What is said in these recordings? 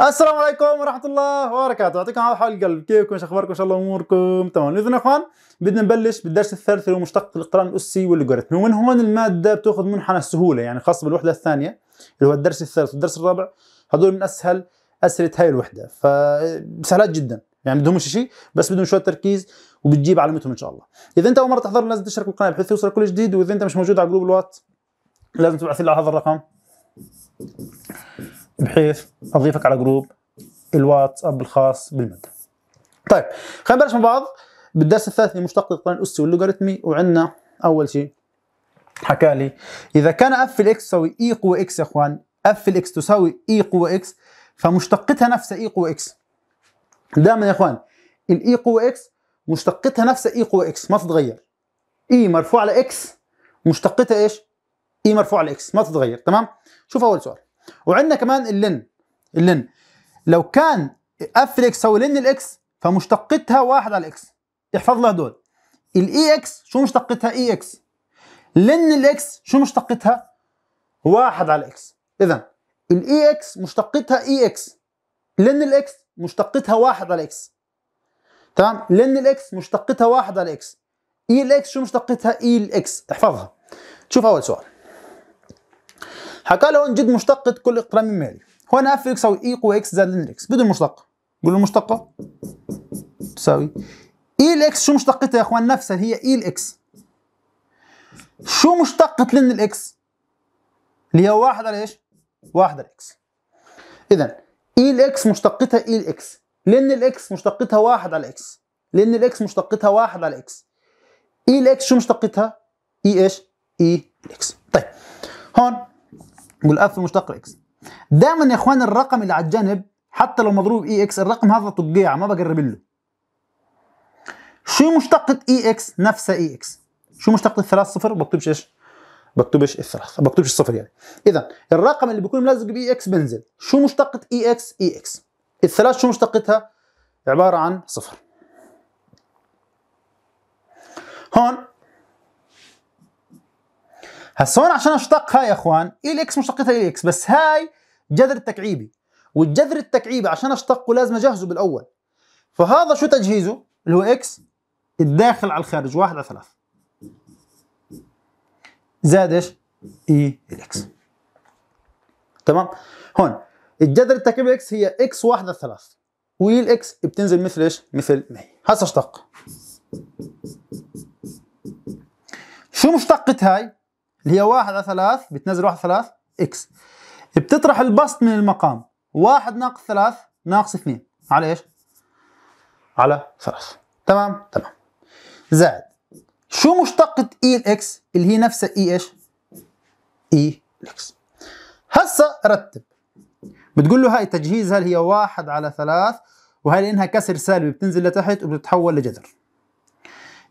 السلام عليكم ورحمه الله وبركاته يعطيكم العافية حول القلب كيفكم شو اخباركم ان شاء الله اموركم تمام اذا يا اخوان بدنا نبلش بالدرس الثالث اللي هو مشتق الاقتران الاسي واللوغاريتم ومن هون الماده بتاخذ منحنى السهوله يعني خاصة بالوحده الثانيه اللي هو الدرس الثالث والدرس الرابع هذول من اسهل اسئله هاي الوحده فسهلات جدا يعني بدهم شيء بس بدهم شويه تركيز وبتجيب علامتهم ان شاء الله اذا انت اول مره تحضر لازم تشترك بالقناه بحيث يوصلك كل جديد واذا انت مش موجود على جروب الواتس لازم تبعث لي على هذا الرقم بحيث اضيفك على جروب الواتساب الخاص بالماده طيب خلينا نبلش مع بعض بالدرس الثالث مشتق القرن الاسي واللوغاريتمي وعندنا اول شيء حكى لي اذا كان اف الاكس تساوي اي قوى اكس يا اخوان اف الاكس تساوي اي قوى اكس فمشتقتها نفسها اي قوى اكس دائما يا اخوان الاي قوى اكس مشتقتها نفسها اي قوى اكس ما تتغير اي مرفوع على اكس مشتقتها ايش؟ اي مرفوع على اكس ما تتغير تمام؟ شوف اول سؤال وعندنا كمان اللن اللن لو كان اف الاكس هو لن الاكس فمشتقتها واحد على الاكس احفظ لها دول الاي اكس e شو مشتقتها اي اكس لن الاكس شو مشتقتها واحد على الاكس اذا الاي اكس e مشتقتها اي اكس لن الاكس مشتقتها واحد على الاكس تمام لن الاكس مشتقتها واحد على اكس اي الاكس شو مشتقتها اي e الاكس احفظها شوف اول سؤال حكى له نجد مشتقة كل اقتران من مالي هنا اف اكس يساوي اي قوة اكس زائد ان اكس بدون مشتقة قول له المشتقة تساوي اي الاكس شو مشتقتها يا اخوان نفسها هي اي الاكس شو مشتقة لن الاكس اللي هي واحد على ايش؟ واحد على اكس اذا اي الاكس مشتقتها اي الاكس لن الاكس مشتقتها واحد على اكس لن الاكس مشتقتها واحد على اكس اي الاكس شو مشتقتها؟ اي ايش؟ اي الاكس طيب هون والاف في مشتق الاكس دايما يا اخوان الرقم اللي على الجانب حتى لو مضروب اي اكس الرقم هذا طقيعة ما بقرب له شو مشتقة اي اكس نفسها اي اكس شو مشتقة الثلاث صفر بكتبش ايش بكتبش الثلاث بكتبش الصفر يعني اذا الرقم اللي بيكون ملزق باي اكس بنزل شو مشتقة اي اكس اي اكس الثلاث شو مشتقتها عبارة عن صفر هون هسه هون عشان اشتق هاي يا اخوان اي الاكس مشتقتها اي الاكس بس هاي جذر التكعيبي والجذر التكعيبي عشان اشتقه لازم اجهزه بالاول فهذا شو تجهيزه اللي هو اكس الداخل على الخارج واحد على ثلاث زائد ايش؟ اي الاكس تمام هون الجذر التكعيبي اكس هي اكس واحد على ثلاث وهي الاكس بتنزل مثل ايش؟ مثل ما هي هسه اشتق شو مشتقة هاي؟ اللي هي 1 على 3 بتنزل 1 على 3 اكس بتطرح البسط من المقام 1 ناقص 3 ناقص 2 على ايش؟ على 3 تمام تمام زائد شو مشتقة اي الاكس اللي هي نفسها اي ايش؟ اي الاكس هسا رتب بتقول له هاي تجهيزها اللي هي 1 على 3 وهي لانها كسر سالبي بتنزل لتحت وبتتحول لجذر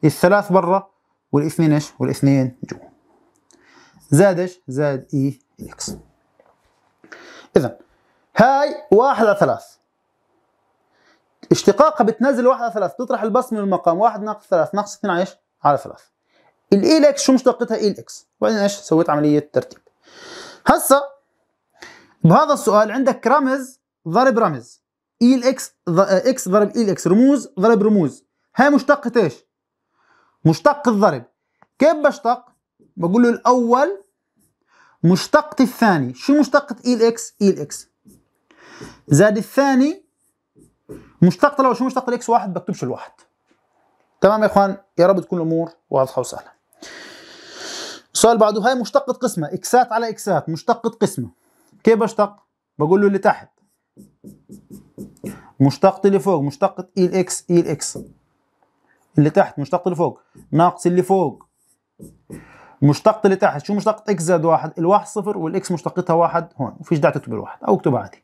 الثلاث برا والاثنين ايش؟ والاثنين جوا زائد ايش؟ زائد اي اكس اذا هاي واحد على ثلاث اشتقاقها بتنزل واحد على ثلاث بتطرح البسط من المقام واحد ناقص ثلاث ناقص اثنين على ايش؟ على ثلاث الاي الاكس شو مشتقتها اي الاكس وبعدين ايش؟ سويت عملية ترتيب هسا بهذا السؤال عندك رمز ضرب رمز اي الاكس اكس ضرب اي الاكس رموز ضرب رموز هاي مشتقة ايش؟ مشتق الضرب كيف بشتق؟ بقول له الأول مشتقة الثاني شو مشتقة إي الإكس؟ إي الإكس زائد الثاني مشتقة لو شو مشتقة الإكس واحد بكتبش الواحد تمام يا إخوان يا رب تكون الأمور واضحة وسهلة السؤال بعده هاي مشتقة قسمة إكسات على إكسات مشتقة قسمة كيف بشتق؟ بقول له اللي تحت مشتقة اللي فوق مشتقة إي الإكس إي الإكس اللي تحت مشتقة اللي فوق ناقص اللي فوق مشتقة اللي تحت شو مشتقة اكس زائد واحد الواحد صفر والاكس مشتقتها واحد هون مفيش داعي تكتب الواحد او اكتبها عادي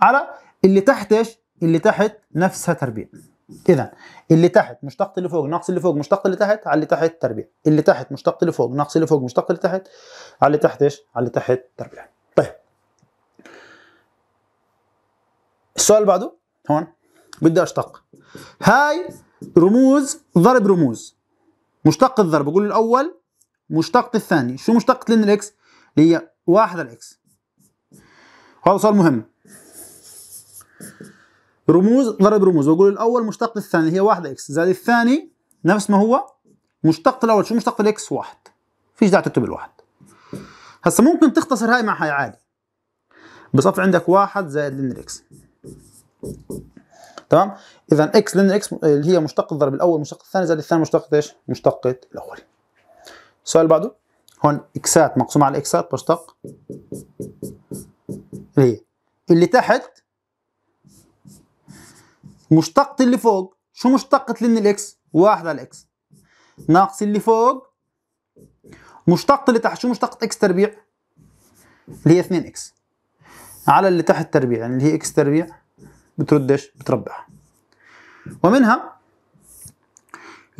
على اللي تحت ايش اللي تحت نفسها تربيع اذا اللي تحت مشتقة اللي فوق ناقص اللي فوق مشتقة اللي تحت على اللي تحت تربيع اللي تحت مشتقة اللي فوق ناقص اللي فوق مشتقة اللي تحت على اللي تحت ايش على اللي تحت تربيع طيب السؤال اللي بعده هون بدي اشتق هاي رموز ضرب رموز مشتق الضرب بقول الاول مشتقة الثاني شو مشتقة لن الاكس اللي هي واحد على الاكس هذا سؤال مهم رموز ضرب رموز بقول الاول مشتقة الثاني هي واحد اكس زائد الثاني نفس ما هو مشتقة الاول شو مشتقة الاكس واحد فيش داعي تكتب الواحد هسا ممكن تختصر هاي مع هاي عادي بصفي عندك واحد زائد لن الاكس تمام اذا اكس لن اكس اللي هي مشتقة الضرب الاول مشتقة الثاني زائد الثاني مشتقة ايش مشتقة الاول السؤال اللي بعده هون اكسات مقسومه على اكسات بشتق اللي هي اللي تحت مشتقة اللي فوق شو مشتقة لن الاكس؟ واحد على الاكس ناقص اللي فوق مشتقة اللي تحت شو مشتقة اكس تربيع؟ اللي هي 2 اكس على اللي تحت تربيع يعني اللي هي اكس تربيع بتردش بتربع ومنها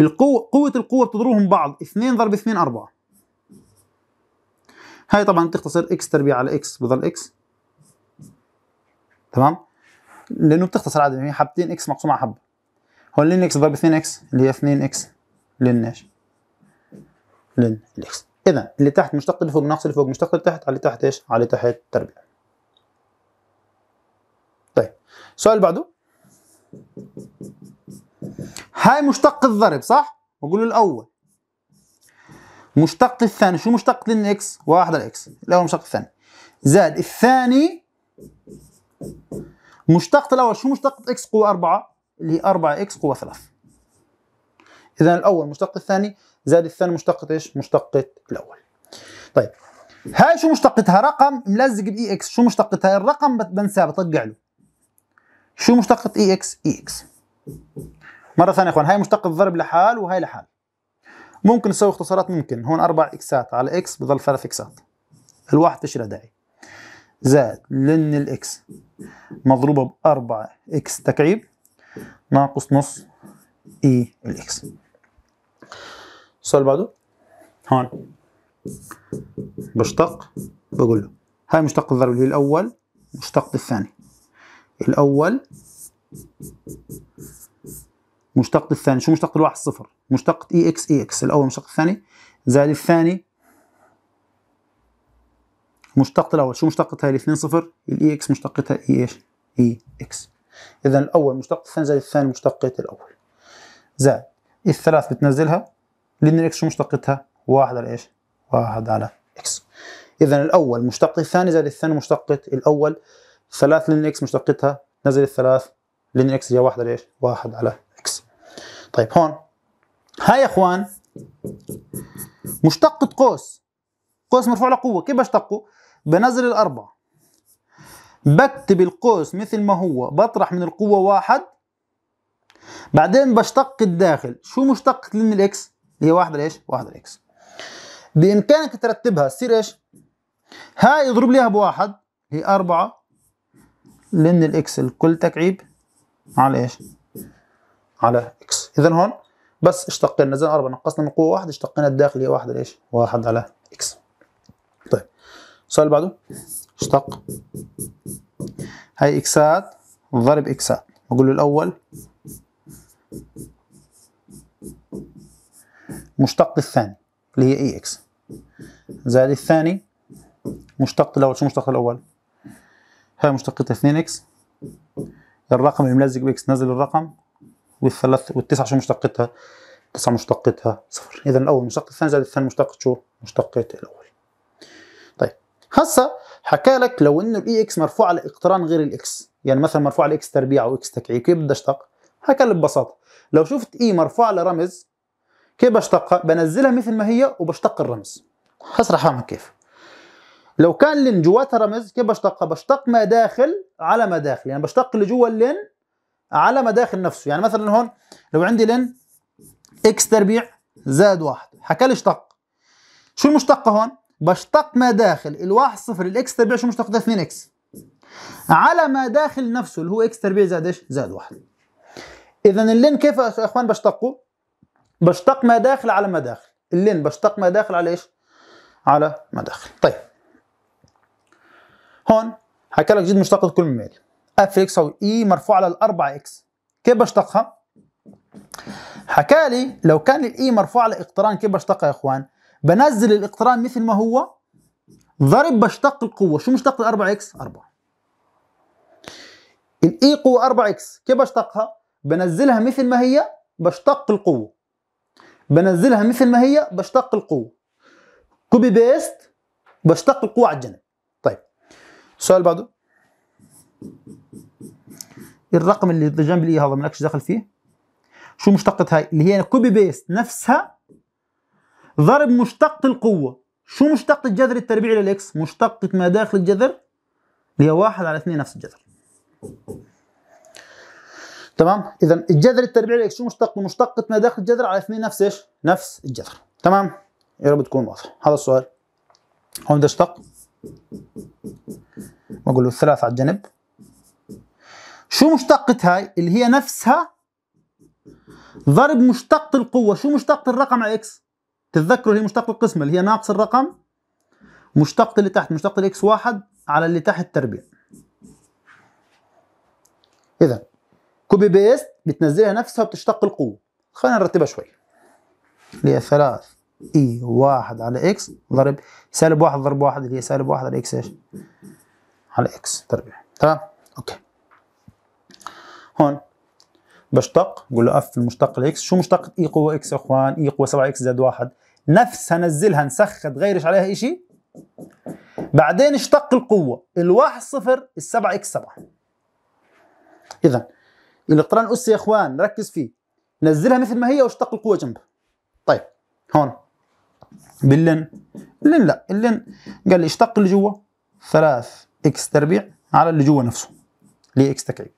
القوة قوة القوة بتضربهم بعض 2 ضرب 2 4 هاي طبعا بتختصر اكس تربيع على اكس بضل اكس تمام لانه بتختصر عادي هي يعني حبتين اكس مقسومة على حبه هون لين اكس ضرب 2 اكس اللي هي 2 اكس لين ايش؟ لين الاكس اذا اللي تحت مشتق اللي فوق ناقص اللي فوق مشتق اللي تحت على اللي تحت ايش؟ على اللي تحت تربيع طيب السؤال اللي بعده هاي مشتق الضرب صح؟ بقول له الأول مشتق الثاني شو مشتق للإكس؟ واحد الإكس الأول مشتق الثاني زائد الثاني مشتق الأول شو مشتق إكس قوة أربعة؟ اللي هي أربعة إكس قوة ثلاث إذا الأول مشتق الثاني زائد الثاني مشتقة إيش؟ مشتقة الأول طيب هاي شو مشتقتها؟ رقم ملزق بإي إكس شو مشتقتها؟ الرقم بنساه بطقع له شو مشتقة إي إكس؟ إي إكس مره ثانيه يا اخوان هاي مشتق الضرب لحال وهاي لحال ممكن نسوي اختصارات ممكن هون اربع اكسات على اكس بضل ثلاث اكسات الواحد فيش داعي زائد لن الاكس مضروبه باربع اكس تكعيب ناقص نص اي الاكس السؤال بعده هون بشتق بقول له هاي مشتق الضرب اللي هي الاول مشتق الثاني الاول مشتق الثاني شو مشتق الواحد صفر مشتق اي اكس اي اكس الاول مشتق الثاني زائد الثاني مشتق الاول شو هاي الاثنين صفر الاي اكس e مشتقتها اي e ايش اي e اكس اذا الاول مشتق الثاني زائد الثاني مشتقة الاول زائد الثلاث بتنزلها لان الاكس شو مشتقتها واحد على ايش واحد على اكس اذا الاول مشتق الثاني زائد الثاني مشتقة الاول ثلاث لان الاكس مشتقتها نزل الثلاث لان الاكس هي واحد على ايش واحد على طيب هون هاي يا اخوان مشتقة قوس قوس مرفوع لقوة كيف بشتقه؟ بنزل الأربعة بكتب القوس مثل ما هو بطرح من القوة واحد بعدين بشتق الداخل شو مشتقة لين الإكس؟ اللي هي واحد لإيش؟ واحد لإكس بإمكانك ترتبها تصير إيش؟ هاي اضرب ليها بواحد هي أربعة لين الإكس الكل تكعيب على إيش؟ على إكس اذا هون بس اشتقينا زائد 4 نقصنا من قوه واحد اشتقنا الداخليه واحد ايش؟ واحد على اكس طيب السؤال اللي بعده اشتق هاي اكسات ضرب اكسات بقول له الاول مشتق الثاني اللي هي اي اكس زائد الثاني مشتق الاول شو مشتق الاول؟ هاي مشتقتها 2 اكس الرقم اللي ملزق باكس نزل الرقم والثلاث والتسعة شو مشتقتها؟ تسعة مشتقتها صفر إذا الأول مشتق الثاني زائد الثاني مشتق شو؟ مشتقة الأول طيب هسا حكى لك لو إنه الإي إكس e مرفوع على إقتران غير الإكس يعني مثلا مرفوع على إكس تربيع أو إكس تكعيب كيف بدي أشتق؟ حكى لك ببساطة لو شفت إي e مرفوع على رمز كيف بشتقها؟ بنزلها مثل ما هي وبشتق الرمز هسا رح أعمل كيف لو كان لين جواتها رمز كيف بشتقها؟ بشتق ما داخل على ما داخل يعني بشتق اللي جوا اللين على مداخل نفسه يعني مثلا هون لو عندي لن اكس تربيع زائد واحد حكى لي اشتق شو المشتقه هون بشتق ما داخل الواحد صفر الاكس تربيع شو مشتقه ده 2 اكس على ما داخل نفسه اللي هو اكس تربيع زائد ايش زائد واحد اذا اللين كيف يا اخوان بشتقه بشتق ما داخل على ما داخل اللين بشتق ما داخل على ايش على ما داخل طيب هون حكى لك جد مشتقه كل ممالي اف اكس او اي e مرفوعه على الاربعة اكس كيف بشتقها؟ حكى لي لو كان الاي e مرفوعه على اقتران كيف بشتقها يا اخوان؟ بنزل الاقتران مثل ما هو ضرب بشتق القوه، شو مشتق الاربعة اكس؟ 4 الاي e قوه 4 اكس كيف بشتقها؟ بنزلها مثل ما هي بشتق القوه بنزلها مثل ما هي بشتق القوه كوبي بيست بشتق القوه على الجنب طيب السؤال بعده الرقم اللي جنب الاي هذا مالكش دخل فيه شو مشتقة هاي اللي هي كوبي بيست نفسها ضرب مشتقة القوة شو مشتقة الجذر التربيعي للاكس مشتقة ما داخل الجذر اللي هي واحد على اثنين نفس الجذر تمام اذا الجذر التربيعي للاكس شو مشتقة مشتقة ما داخل الجذر على اثنين نفس ايش نفس الجذر تمام يا رب تكون واضح هذا السؤال هون بدي اشتق بقول له الثلاثة على الجنب شو مشتقة هاي اللي هي نفسها ضرب مشتق القوة شو مشتقة الرقم على اكس تتذكروا هي مشتقة القسمة اللي هي ناقص الرقم مشتقة اللي تحت مشتقة الاكس واحد على اللي تحت تربيع اذا كوبي بيست بتنزلها نفسها وبتشتق القوة خلينا نرتبها شوي اللي هي 3 اي e واحد على اكس ضرب سالب واحد ضرب واحد اللي هي سالب واحد على اكس ايش؟ على اكس تربيع تمام هون بشتق بقول له اف المشتق الاكس شو مشتق اي قوة اكس يا اخوان اي قوة 7 اكس زائد 1 نفسها نزلها نسخت تغيرش عليها شيء بعدين اشتق القوة الواحد صفر ال7 اكس 7 اذا الاقتران الاسي يا اخوان ركز فيه نزلها مثل ما هي واشتق القوة جنبها طيب هون باللن اللن لا اللن قال لي اشتق اللي جوا 3 اكس تربيع على اللي جوا نفسه ليه اكس تكعيب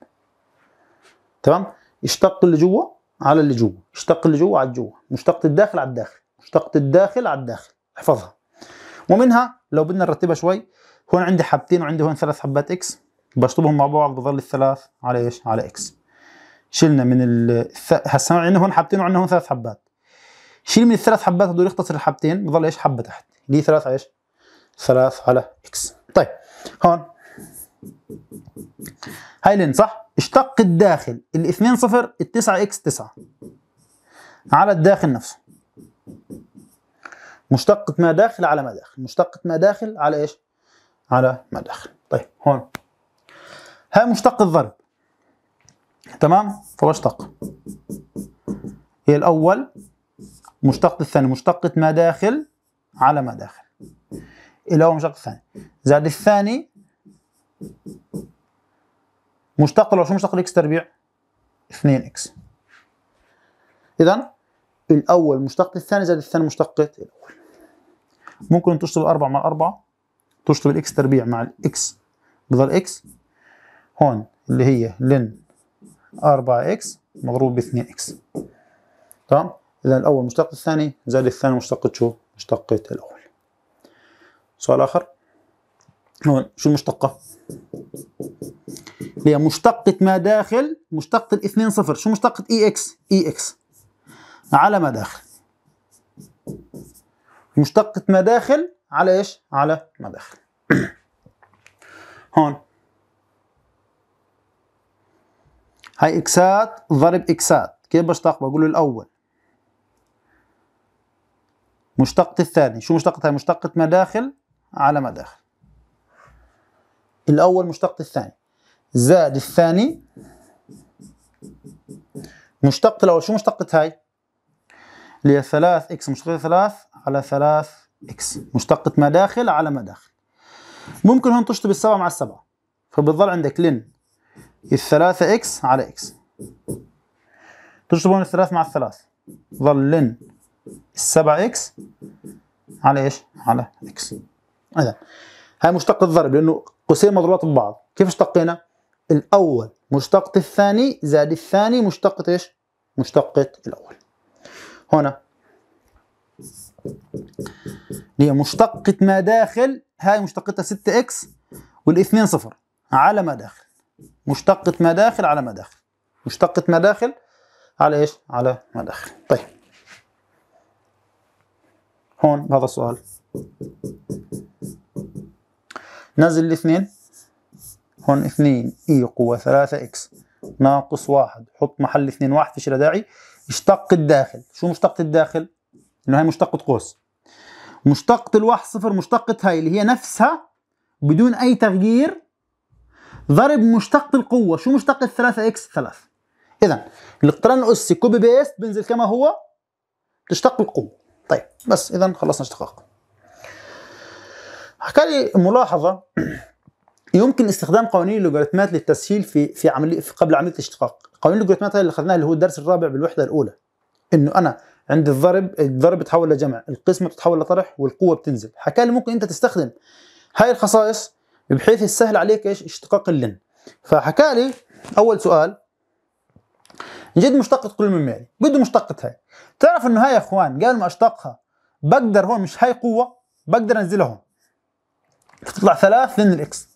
تمام اشتق اللي جوه على اللي جوه اشتق اللي جوه على جوه مشتقة الداخل على الداخل مشتقة الداخل على الداخل احفظها ومنها لو بدنا نرتبها شوي هون عندي حبتين وعندي هون ثلاث حبات اكس بشطبهم مع بعض بضل الثلاث على ايش على اكس شلنا من ال هسه عندنا هون حبتين وعندنا هون ثلاث حبات شيل من الثلاث حبات هدول يختصر الحبتين بضل ايش حبه تحت لي ثلاث ايش ثلاث على اكس طيب هون هاي لين صح اشتق الداخل ال 2 صفر ال 9 اكس 9 على الداخل نفسه مشتقة ما داخل على ما داخل مشتقة ما داخل على ايش؟ على ما داخل طيب هون ها مشتق الضرب تمام فهو اشتق هي الأول مشتقة الثاني مشتقة ما داخل على ما داخل الأول مشتق الثاني زائد الثاني مشتق لو شو مشتق الاكس تربيع 2 اكس اذا الاول مشتق الثاني زائد الثاني مشتقة الاول ممكن تشطب 4 مع 4 تشطب الاكس تربيع مع الاكس بضل اكس هون اللي هي لن 4 اكس مضروب ب 2 اكس تمام اذا الاول مشتق الثاني زائد الثاني مشتقة شو مشتقة الاول سؤال اخر هون شو المشتقة اللي هي مشتقة ما داخل مشتقة الاثنين صفر شو مشتقة اي اكس اي اكس على ما داخل مشتقة ما داخل على ايش على ما داخل هون هاي اكسات ضرب اكسات كيف بشتق بقول الاول مشتقة الثاني شو مشتقة هاي مشتقة ما داخل على ما داخل الأول مشتقة الثاني زائد الثاني مشتقة الأول شو مشتقة هاي؟ اللي هي ثلاث إكس مشتقة ثلاث على ثلاث إكس مشتقة ما داخل على ما داخل ممكن هون تشطب السبعة مع السبعة فبتضل عندك لن الثلاثة إكس على إكس تشطب هون الثلاث مع الثلاث ظل لن السبعة إكس على إيش؟ على إكس إذا هاي مشتقة الضرب لأنه قوسين مضروبات ببعض كيف اشتقينا؟ الأول مشتقة الثاني زائد الثاني مشتقة إيش؟ مشتقة الأول هنا هي مشتقة ما داخل هاي مشتقتها 6 اكس والاثنين صفر على ما داخل مشتقة ما داخل على ما داخل مشتقة ما داخل على ايش؟ على ما داخل طيب هون هذا السؤال نزل الاثنين هون 2 اي e قوة 3 اكس ناقص واحد حط محل 2 واحد فيش داعي اشتق الداخل شو مشتقة الداخل؟ انه هي مشتقة قوس مشتقة الواحد صفر مشتقة هاي اللي هي نفسها بدون اي تغيير ضرب مشتقة القوة شو مشتقة 3 اكس 3 اذا الاقتران الاسي كوبي بيست بنزل كما هو تشتق القوة طيب بس اذا خلصنا اشتقاق حكى لي ملاحظة يمكن استخدام قوانين اللوغاريتمات للتسهيل في في عمليه في قبل عمليه الاشتقاق قوانين اللوغاريتمات اللي اخذناها اللي هو الدرس الرابع بالوحده الاولى انه انا عند الضرب الضرب بتحول لجمع القسمه بتتحول لطرح والقوه بتنزل حكى لي ممكن انت تستخدم هاي الخصائص بحيث يسهل عليك ايش اشتقاق اللن فحكى لي اول سؤال جد مشتقة كل من مالي، بده مشتقة هاي تعرف انه هاي يا اخوان قبل ما اشتقها بقدر هون مش هاي قوة بقدر انزلها هون بتطلع ثلاث لن الاكس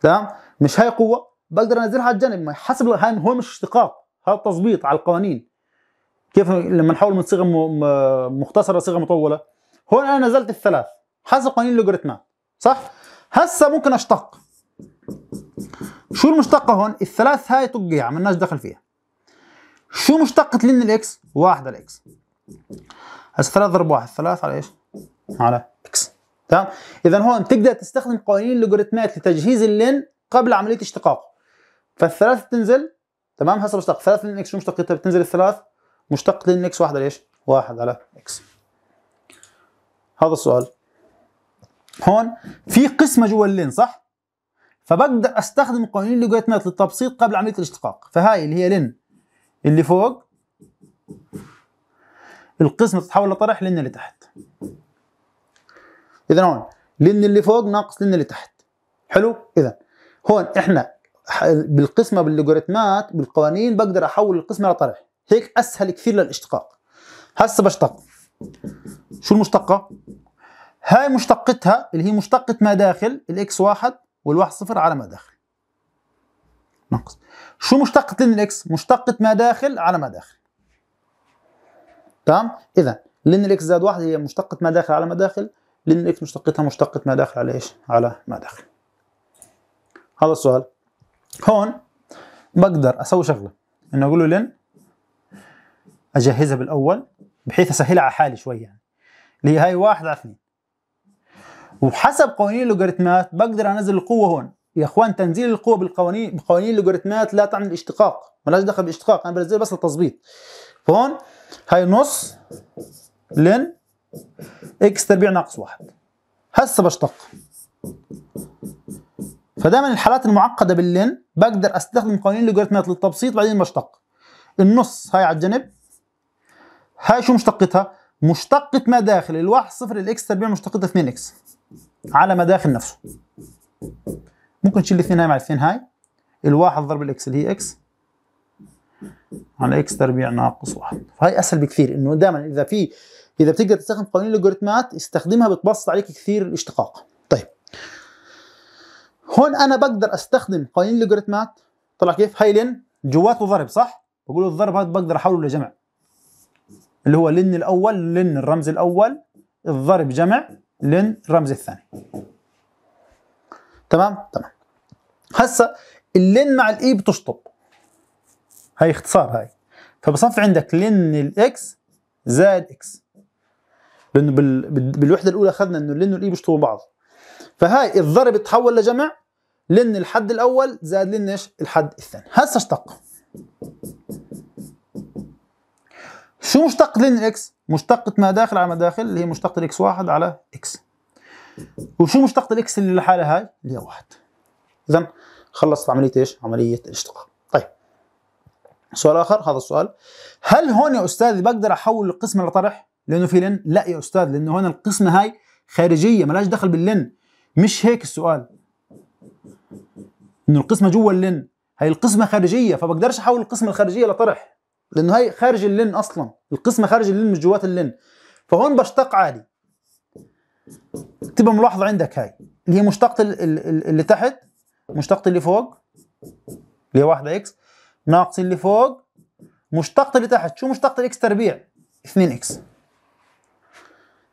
تمام مش هاي قوه بقدر انزلها على الجنب حسب هو مش اشتقاق هذا تظبيط على القوانين كيف لما نحول من صيغه مختصره لصيغه مطوله هون انا نزلت الثلاث حسب قوانين اللوغاريتمات صح هسه ممكن اشتق شو المشتقه هون الثلاث هاي طقيها يعني، لناش دخل فيها شو مشتقة لين الاكس؟ واحد على اكس هسه 3 ضرب 1 3 على ايش؟ على اكس تمام اذا هون تقدر تستخدم قوانين اللوغاريتمات لتجهيز اللين قبل عمليه اشتقاقه فالثلاث بتنزل تمام هسه مشتق ثلاث لين اكس شو مشتقتها طيب بتنزل الثلاث مشتق لين اكس واحد على ايش؟ واحد على اكس هذا السؤال هون في قسمه جوا اللين صح؟ فبقدر استخدم قوانين اللوغاريتمات للتبسيط قبل عمليه الاشتقاق فهاي اللي هي لين اللي فوق القسمه تتحول لطرح لين اللي تحت اذا هون لن اللي فوق ناقص لن اللي تحت حلو اذا هون احنا بالقسمه باللوغاريتمات بالقوانين بقدر احول القسمه لطرح هيك اسهل كثير للاشتقاق هسه بشتق شو المشتقه هاي مشتقتها اللي هي مشتقه ما داخل الاكس واحد والواحد صفر على ما داخل ناقص شو مشتقة لن الاكس؟ مشتقة ما داخل على ما داخل تمام؟ إذا لن الاكس زائد واحد هي مشتقة ما داخل على ما داخل لأن إكس مشتقتها مشتقة ما داخل على إيش؟ على ما داخل هذا السؤال هون بقدر أسوي شغلة إنه أقول له لن أجهزها بالأول بحيث أسهلها على حالي شوي يعني اللي هي واحد على اثنين وحسب قوانين اللوغاريتمات بقدر أنزل القوة هون يا اخوان تنزيل القوه بالقوانين بقوانين اللوغاريتمات لا الاشتقاق، ما لهاش دخل بالاشتقاق انا بنزل بس للتظبيط. فهون هاي نص لن اكس تربيع ناقص واحد هسه بشتق فده من الحالات المعقدة باللين بقدر استخدم قوانين لوغاريتمات للتبسيط بعدين بشتق النص هاي على الجنب هاي شو مشتقتها؟ مشتقة ما داخل الواحد صفر الاكس تربيع مشتقتها 2 اكس على ما داخل نفسه ممكن نشيل الاثنين هاي مع الاثنين هاي الواحد ضرب الاكس اللي هي اكس على اكس تربيع ناقص واحد فهي اسهل بكثير انه دائما اذا في اذا بتقدر تستخدم قوانين اللوغاريتمات استخدمها بتبسط عليك كثير الاشتقاق طيب هون انا بقدر استخدم قوانين اللوغاريتمات طلع كيف هاي لين جواته ضرب صح بقول الضرب هذا بقدر احوله لجمع اللي هو لن الاول لن الرمز الاول الضرب جمع لن الرمز الثاني تمام تمام هسه اللن مع الاي e بتشطب هاي اختصار هاي فبصفي عندك لن الاكس زائد اكس لانه بال... بالوحده الاولى اخذنا انه لين والاي بيشطبوا بعض فهاي الضرب تحول لجمع لن الحد الاول زائد لن ايش الحد الثاني هسه اشتق شو مشتق لن اكس مشتقة ما داخل على ما داخل اللي هي مشتقة الاكس واحد على اكس وشو مشتقة الاكس اللي لحالها هاي اللي هي واحد اذا خلصت عملية ايش عملية الاشتقاق طيب سؤال اخر هذا السؤال هل هون يا استاذي بقدر احول القسم لطرح لانه في لن لا يا استاذ لانه هنا القسمه هاي خارجيه ملهاش دخل باللن مش هيك السؤال انه القسمه جوا اللن هاي القسمه خارجيه فبقدرش احول القسمه الخارجيه لطرح لانه هاي خارج اللن اصلا القسمه خارج اللن مش جوات اللن فهون بشتق عادي تبقى ملاحظه عندك هاي اللي هي مشتقه اللي تحت مشتقه اللي فوق اللي هي واحدة اكس ناقص اللي فوق مشتقة اللي تحت شو مشتقة الاكس تربيع 2 اكس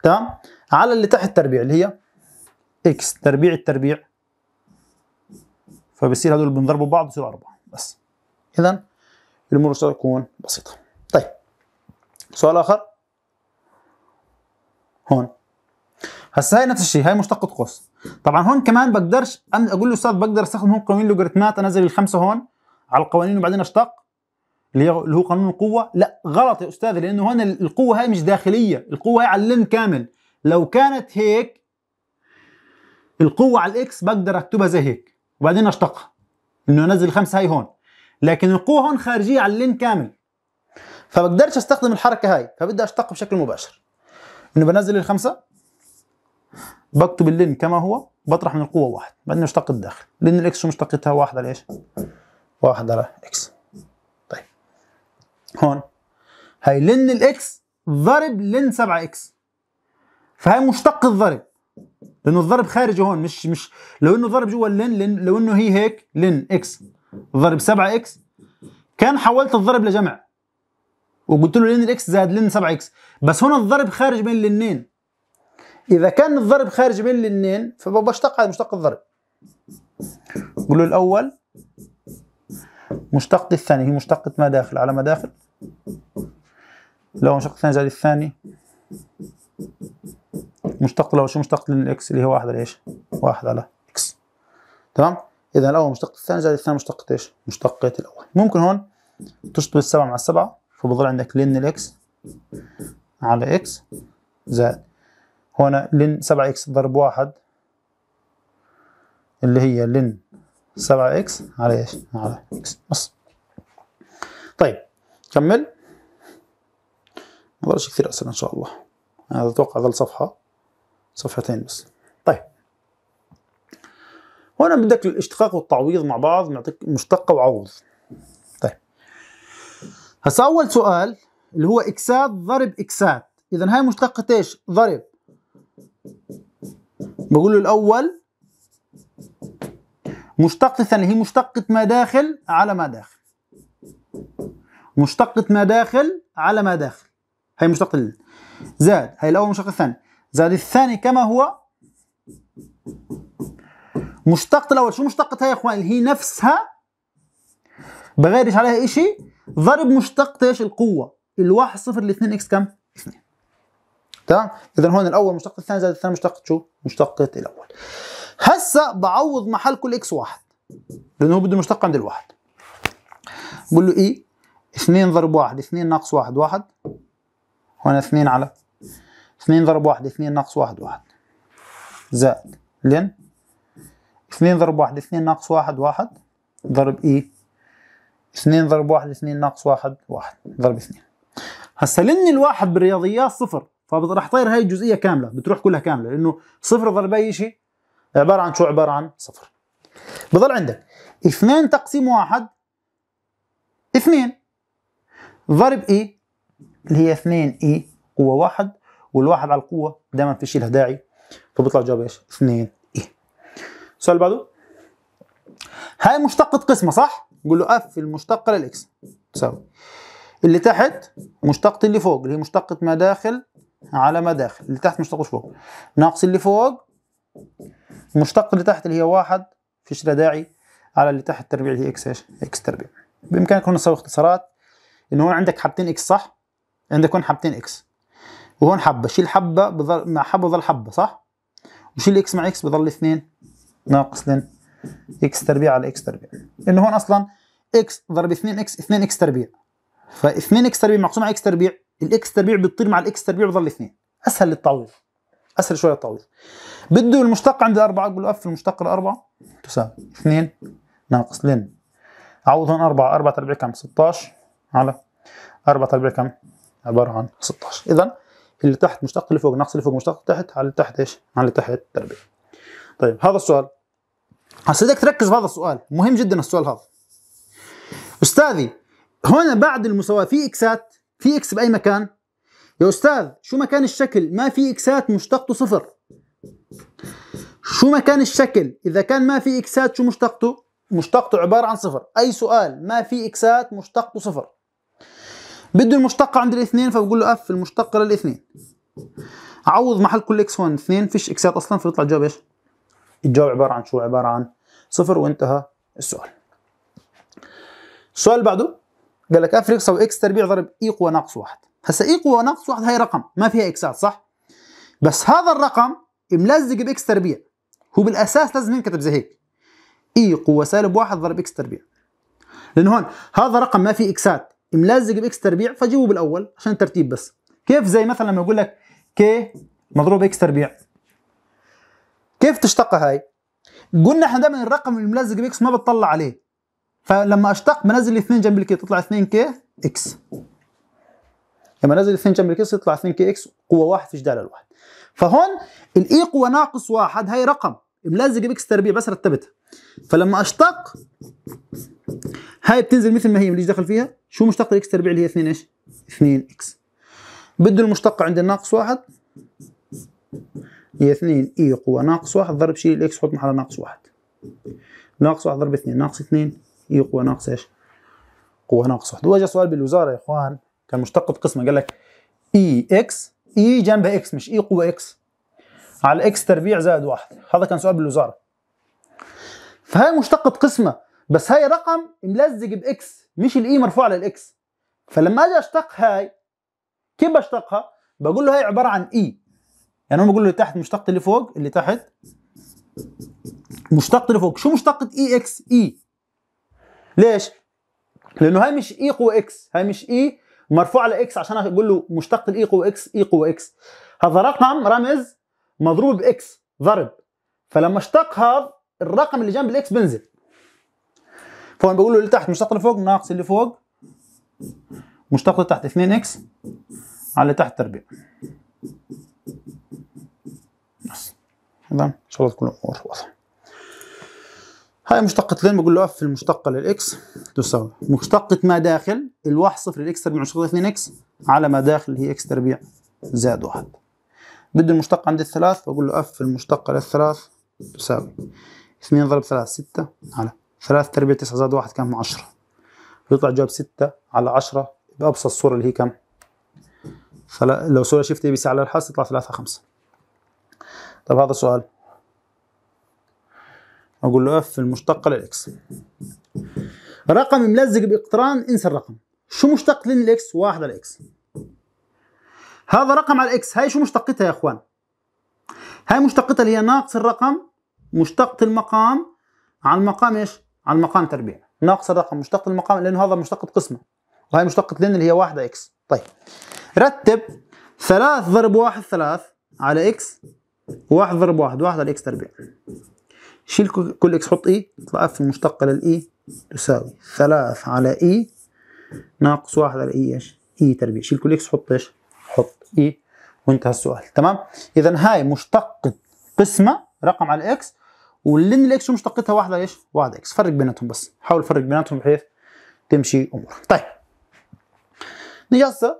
تمام على اللي تحت تربيع اللي هي اكس تربيع التربيع فبصير هدول بنضربوا بعض بصير أربعة بس إذا الأمور ستكون بسيطة طيب سؤال آخر هون هسا هاي نفس الشيء هاي مشتقة قوس طبعا هون كمان بقدرش أقول له أستاذ بقدر أستخدم هون قوانين لوغاريتمات أنزل الخمسة هون على القوانين وبعدين أشتق اللي هو قانون القوه لا غلط يا استاذ لانه هنا القوه هاي مش داخليه القوه هاي على اللين كامل لو كانت هيك القوه على الاكس بقدر اكتبها زي هيك وبعدين اشتقها انه انزل خمسه هاي هون لكن القوه هون خارجيه على اللين كامل فبقدرش استخدم الحركه هاي فبدي اشتق بشكل مباشر انه بنزل الخمسه بكتب اللين كما هو بطرح من القوه واحد بعدين اشتق الداخل لان الاكس شو مشتقتها واحد على ايش؟ واحد على اكس هون هي لن الاكس ضرب لن 7 اكس فهي مشتق الضرب لانه الضرب خارجي هون مش مش لو انه ضرب جوا اللن لن لو انه هي هيك لن اكس ضرب 7 اكس كان حولت الضرب لجمع وقلت له لن الاكس زائد لن 7 اكس بس هنا الضرب خارج بين لنين اذا كان الضرب خارج بين لنين فبشتق هذا مشتق الضرب قول له الاول مشتقة الثاني هي مشتقة ما داخل على ما داخل لو مشتقة الثاني زائد الثاني مشتقة لو شو مشتق للإكس اللي هي واحد على إيش واحد على إكس تمام إذا الأول مشتقة الثاني زائد الثاني مشتقة إيش مشتقة الأول ممكن هون تشطب السبعة مع السبعة فبضل عندك لن الإكس على إكس زائد هنا لن سبعة إكس ضرب واحد اللي هي لن 7 اكس على ايش؟ على اكس بس طيب كمل ما ضلش كثير اسئله ان شاء الله انا اتوقع ظل صفحه صفحتين بس طيب وانا بدك الاشتقاق والتعويض مع بعض معطيك مشتقه وعوض طيب هسا اول سؤال اللي هو اكسات ضرب اكسات اذا هاي مشتقه ايش ضرب بقول الاول مشتقة ثانية هي مشتقة ما داخل على ما داخل مشتقة ما داخل على ما داخل هي مشتقة زاد هي الأول مشتقة الثاني زاد الثاني كما هو مشتقة الأول شو مشتقة هي يا إخوان اللي هي نفسها بغيرش عليها إشي ضرب مشتقة إيش القوة الواحد صفر الاثنين إكس كم؟ اثنين تمام؟ إذا هون الأول مشتقة الثاني زائد الثاني مشتقة شو؟ مشتقة الأول هسه بعوض محل كل اكس واحد لانه هو بده مشتق عند الواحد بقول له ايه 2 ضرب 1 2 ناقص 1 1 هنا 2 على 2 ضرب 1 2 ناقص 1 1 زائد لن 2 ضرب 1 2 ناقص 1 1 ضرب ايه 2 ضرب 1 2 ناقص 1 1 ضرب 2 هسه لن الواحد بالرياضيات صفر فراح طاير هاي الجزئيه كامله بتروح كلها كامله لانه صفر ضرب اي شيء عبارة عن شو عبارة عن صفر بظل عندك اثنين تقسيم واحد اثنين ضرب اي e اللي هي اثنين اي e قوة واحد والواحد على القوة دائما في شيء داعي فبيطلع جواب ايش؟ اثنين اي e. السؤال اللي بعده هاي مشتقة قسمة صح؟ نقول له اف المشتقة للاكس تساوي اللي تحت مشتقة اللي فوق اللي هي مشتقة ما داخل على ما داخل اللي تحت مشتقة فوق ناقص اللي فوق المشتق اللي تحت اللي هي واحد فيش لا داعي على اللي تحت التربيع اللي هي اكس ايش اكس تربيع بامكانك هنا تسوي اختصارات انه هون عندك حبتين اكس صح عندك هون حبتين اكس وهون حبه شيل حبه بضل مع حبه بضل حبه صح وشيل اكس مع اكس بضل اثنين ناقص لن اكس تربيع على اكس تربيع انه هون اصلا اكس ضرب 2 اكس 2 اكس تربيع ف 2 اكس تربيع مقسوم على اكس تربيع الاكس تربيع بتطير مع الاكس تربيع بضل 2 اسهل للتعويض اسهل شويه التعويض بده المشتق عند الاربعه اقول له اف المشتق لاربعه تساوي 2 ناقص لن اعوض هون 4 4 تربيع كم 16 على 4 تربيع كم عباره عن 16 اذا اللي تحت مشتق اللي فوق ناقص اللي فوق مشتق تحت على اللي تحت ايش على اللي تحت تربيع طيب هذا السؤال هسه بدك تركز بهذا السؤال مهم جدا السؤال هذا استاذي هنا بعد المساواه في اكسات في اكس باي مكان يا أستاذ شو مكان الشكل ما في إكسات مشتقته صفر شو مكان الشكل إذا كان ما في إكسات شو مشتقته مشتقته عبارة عن صفر أي سؤال ما في إكسات مشتقته صفر بده المشتق عند الاثنين فبقول له اف المشتقة للاثنين عوض محل كل اكس 1 2 فيش اكسات اصلا فبيطلع الجواب ايش؟ الجواب عبارة عن شو؟ عبارة عن صفر وانتهى السؤال. السؤال اللي بعده قال لك اف يساوي اكس تربيع ضرب اي قوى ناقص واحد. هسا قوه ناقص واحد هاي رقم ما فيها اكسات صح بس هذا الرقم ملزق باكس تربيع هو بالاساس لازم ينكتب زي هيك اي قوه سالب واحد ضرب اكس تربيع لان هون هذا رقم ما فيه اكسات ملزق باكس تربيع فجيبه بالاول عشان ترتيب بس كيف زي مثلا لما اقول لك كي مضروب اكس تربيع كيف تشتق هاي قلنا احنا دائما الرقم الملزق باكس ما بتطلع عليه فلما اشتق بنزل الاثنين جنب الكي تطلع 2 كي اكس لما نزل 2 جنب امريكيس يطلع 2 كي اكس قوه 1 في جدال الواحد فهون الاي e قوه ناقص 1 هي رقم ملزقه باكس تربيع بس رتبتها فلما اشتق هاي بتنزل مثل ما هي ماليش دخل فيها شو مشتق الاكس تربيع اللي هي 2 ايش 2 اكس بده المشتقه عند الناقص 1 هي 2 اي e قوه ناقص 1 ضرب شيل الاكس حط محلها ناقص 1 ناقص 1 ضرب 2 ناقص 2 اي e قوه ناقص ايش قوه ناقص 1 واجه سؤال بالوزاره يا اخوان كان مشتق في قسمه قال لك اي e اكس اي e جنبها اكس مش اي e قوه اكس على اكس تربيع زائد واحد هذا كان سؤال بالوزاره فهي مشتقه قسمه بس هاي رقم ملزق باكس مش الاي مرفوع للاكس فلما اجي اشتق هاي كيف بشتقها؟ بقول له هاي عباره عن اي يعني انا بقول له تحت مشتقه اللي فوق اللي تحت مشتقه اللي فوق شو مشتقه اي اكس اي ليش؟ لانه هاي مش اي قوه اكس هاي مش اي مرفوع على اكس عشان اقول له مشتق الايقو e اي ايقو e اكس هذا رقم رمز مضروب باكس ضرب فلما اشتق هذا الرقم اللي جنب الاكس بينزل فانا بقول له اللي تحت مشتق لفوق ناقص اللي فوق مشتق لتحت 2 اكس على تحت تربيع بس تمام ان شاء الله تكون الامور واضحه هاي مشتقة لين بقول له اف المشتقة للاكس تساوي مشتقة ما داخل الواحد صفر للاكس تربيع مشتقة 2 اكس على ما داخل اللي هي اكس تربيع زائد واحد بدي المشتقة عند الثلاث بقول له اف المشتقة للثلاث تساوي 2 ضرب 3 6 على 3 تربيع 9 زائد 1 كم 10 بيطلع جواب 6 على 10 بأبسط صورة اللي هي كم لو سوري شفت اي بي سي على الحاس يطلع 3 5 طب هذا سؤال اقول له اف المشتقه للاكس رقم ملزق باقتران انسى الرقم شو مشتق للاكس واحد على الاكس هذا رقم على الاكس هاي شو مشتقتها يا اخوان هاي مشتقتها اللي هي ناقص الرقم مشتقة المقام على المقام ايش على المقام تربيع ناقص الرقم مشتقة المقام لانه هذا مشتقة قسمه وهي مشتقة لين اللي هي واحدة اكس طيب رتب ثلاث ضرب واحد ثلاث على اكس واحد ضرب واحد واحد على اكس تربيع شيل كل اكس حط اي e، يطلع اف المشتقة للاي e تساوي 3 على اي e ناقص 1 على اي ايش؟ اي تربيع شيل كل اكس حط ايش؟ حط اي وانتهى السؤال تمام؟ اذا هاي مشتقة قسمة رقم على اكس ولن الاكس شو مشتقتها 1 على ايش؟ 1 اكس فرق بيناتهم بس حاول فرق بيناتهم بحيث تمشي امورك طيب نيجي هسه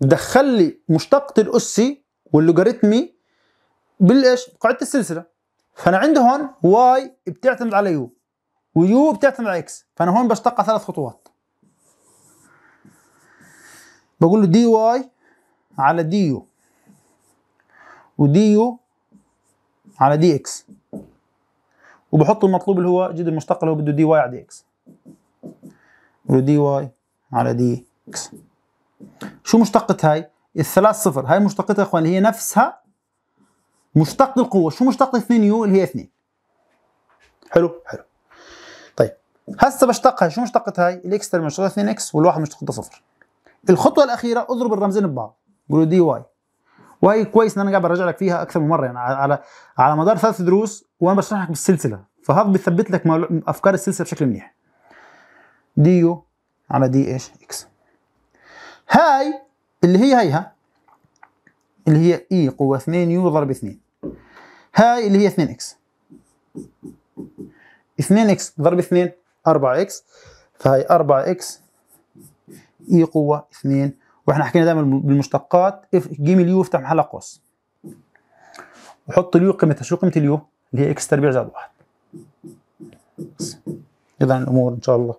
دخل لي مشتقة الاسي واللوغاريتمي بالايش؟ بقاعدة السلسلة فانا عندي هون واي بتعتمد على يو ويو بتعتمد على اكس فانا هون بشتق ثلاث خطوات بقول له دي واي على دي يو ودي يو على دي اكس وبحط المطلوب اللي هو جد المشتق اللي هو بده دي واي على دي اكس دي واي على دي اكس شو مشتقة هاي؟ الثلاث صفر هاي مشتقتها يا اخوان اللي هي نفسها مشتق القوه شو مشتق 2 يو اللي هي 2 حلو حلو طيب هسه بشتقها شو مشتقت هاي الاكسترن مشتقة 2 اكس والواحد مشتقة صفر الخطوه الاخيره اضرب الرمزين ببعض قولوا دي واي وهي كويس ان انا قاعد برجع لك فيها اكثر من مره يعني على على مدار ثلاث دروس وانا بشرح لك بالسلسله فهذا بثبت لك افكار السلسله بشكل منيح دي يو على دي ايش اكس هاي اللي هي هيها اللي هي اي e قوة 2 يو ضرب 2 هاي اللي هي 2 اكس 2 اكس ضرب 2 4 اكس فهي 4 اكس اي e قوة 2 واحنا حكينا دائما بالمشتقات جيم اليو افتح محل قوس وحط اليو قيمتها شو قيمة اليو؟ اللي هي اكس تربيع زائد 1 اذا الامور ان شاء الله